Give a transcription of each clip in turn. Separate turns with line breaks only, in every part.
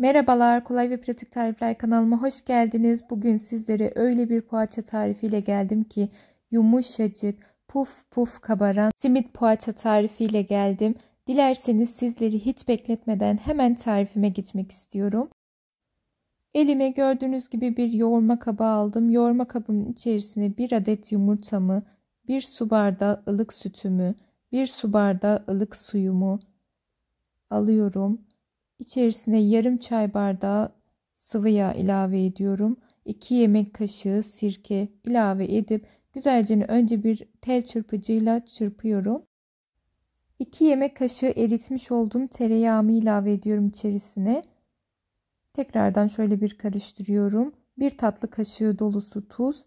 Merhabalar, kolay ve pratik tarifler kanalıma hoş geldiniz. Bugün sizlere öyle bir poğaça tarifiyle geldim ki yumuşacık, puf puf kabaran simit poğaça tarifiyle geldim. Dilerseniz sizleri hiç bekletmeden hemen tarifime gitmek istiyorum. Elime gördüğünüz gibi bir yoğurma kabı aldım. Yoğurma kabımın içerisine bir adet yumurtamı, bir su bardağı ılık sütümü, bir su bardağı ılık suyumu alıyorum İçerisine yarım çay bardağı sıvı yağ ilave ediyorum. 2 yemek kaşığı sirke ilave edip güzelce önce bir tel çırpıcıyla çırpıyorum. 2 yemek kaşığı eritmiş olduğum tereyağımı ilave ediyorum içerisine. Tekrardan şöyle bir karıştırıyorum. 1 tatlı kaşığı dolusu tuz,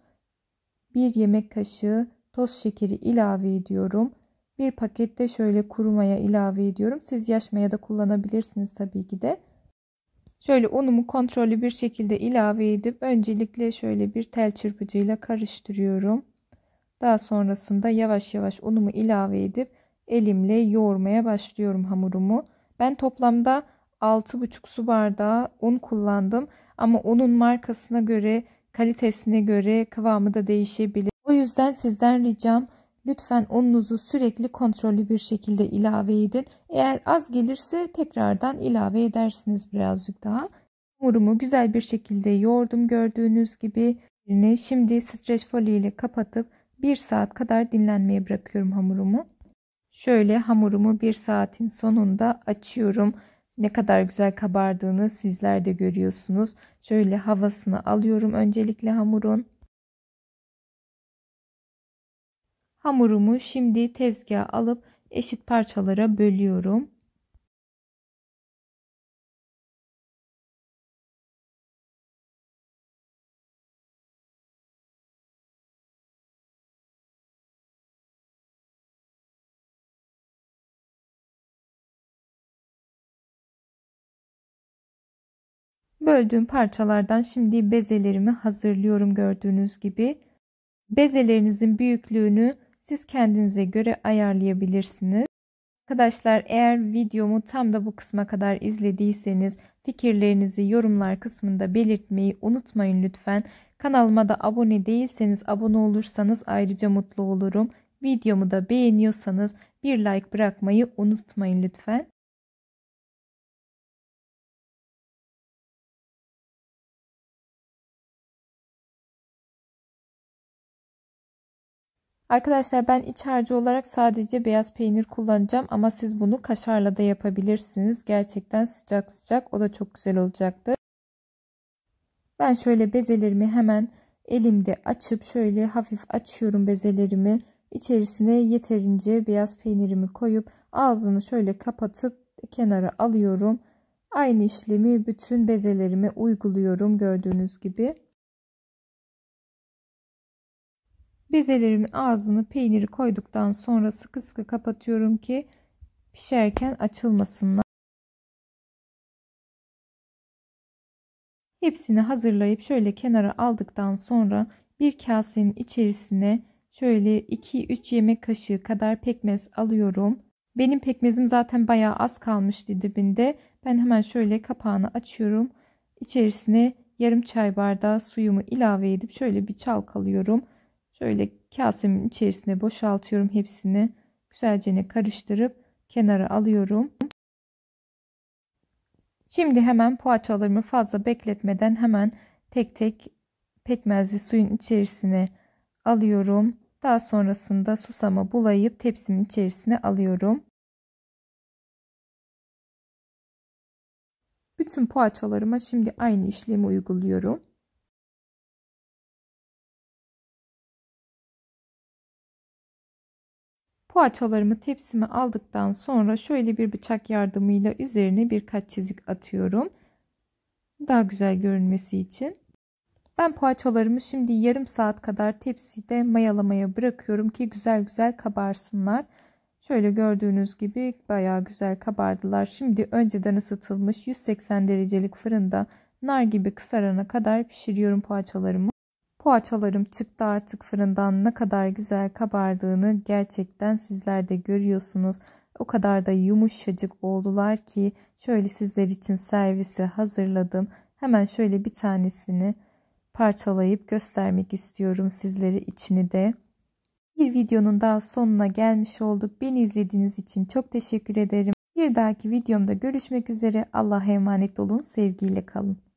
1 yemek kaşığı toz şekeri ilave ediyorum. Bir pakette şöyle kuru maya ilave ediyorum. Siz yaş maya da kullanabilirsiniz tabii ki de. Şöyle unumu kontrollü bir şekilde ilave edip öncelikle şöyle bir tel çırpıcıyla karıştırıyorum. Daha sonrasında yavaş yavaş unumu ilave edip elimle yoğurmaya başlıyorum hamurumu. Ben toplamda 6,5 su bardağı un kullandım ama unun markasına göre, kalitesine göre kıvamı da değişebilir. O yüzden sizden ricam Lütfen ununuzu sürekli kontrollü bir şekilde ilave edin. Eğer az gelirse tekrardan ilave edersiniz birazcık daha. Hamurumu güzel bir şekilde yoğurdum gördüğünüz gibi. Şimdi streç folyo ile kapatıp 1 saat kadar dinlenmeye bırakıyorum hamurumu. Şöyle hamurumu 1 saatin sonunda açıyorum. Ne kadar güzel kabardığını sizler de görüyorsunuz. Şöyle havasını alıyorum öncelikle hamurun.
Hamurumu şimdi tezgaha alıp eşit parçalara bölüyorum. Böldüğüm parçalardan şimdi bezelerimi hazırlıyorum gördüğünüz
gibi. Bezelerinizin büyüklüğünü siz kendinize göre ayarlayabilirsiniz. Arkadaşlar eğer videomu tam da bu kısma kadar izlediyseniz fikirlerinizi yorumlar kısmında belirtmeyi unutmayın lütfen. Kanalıma da abone değilseniz abone olursanız ayrıca mutlu olurum. Videomu da beğeniyorsanız
bir like bırakmayı unutmayın lütfen. Arkadaşlar ben iç harcı olarak sadece beyaz
peynir kullanacağım ama siz bunu kaşarla da yapabilirsiniz. Gerçekten sıcak sıcak o da çok güzel olacaktır. Ben şöyle bezelerimi hemen elimde açıp şöyle hafif açıyorum bezelerimi. İçerisine yeterince beyaz peynirimi koyup ağzını şöyle kapatıp kenara alıyorum. Aynı işlemi bütün bezelerime uyguluyorum gördüğünüz gibi. Bezelerimin ağzını peyniri koyduktan sonra sıkı sıkı kapatıyorum ki pişerken açılmasınlar. Hepsini hazırlayıp şöyle kenara aldıktan sonra bir kasenin içerisine şöyle 2-3 yemek kaşığı kadar pekmez alıyorum. Benim pekmezim zaten bayağı az kalmıştı dibinde. Ben hemen şöyle kapağını açıyorum. İçerisine yarım çay bardağı suyumu ilave edip şöyle bir çalkalıyorum. Şöyle kasemin içerisine boşaltıyorum hepsini. Güzelce karıştırıp kenara alıyorum. Şimdi hemen poğaçalarımı fazla bekletmeden hemen tek tek pekmezli suyun içerisine alıyorum. Daha sonrasında susama bulayıp tepsimin içerisine
alıyorum. Bütün poğaçalarıma şimdi aynı işlemi uyguluyorum. Poğaçalarımı
tepsime aldıktan sonra şöyle bir bıçak yardımıyla üzerine birkaç çizik atıyorum. Daha güzel görünmesi için. Ben poğaçalarımı şimdi yarım saat kadar tepside mayalamaya bırakıyorum ki güzel güzel kabarsınlar. Şöyle gördüğünüz gibi baya güzel kabardılar. Şimdi önceden ısıtılmış 180 derecelik fırında nar gibi kızarana kadar pişiriyorum poğaçalarımı. Poğaçalarım çıktı artık fırından ne kadar güzel kabardığını gerçekten sizler de görüyorsunuz. O kadar da yumuşacık oldular ki şöyle sizler için servisi hazırladım. Hemen şöyle bir tanesini parçalayıp göstermek istiyorum sizlere içini de. Bir videonun daha sonuna gelmiş olduk. Beni izlediğiniz için çok teşekkür ederim. Bir dahaki videomda görüşmek üzere. Allah'a emanet olun. Sevgiyle kalın.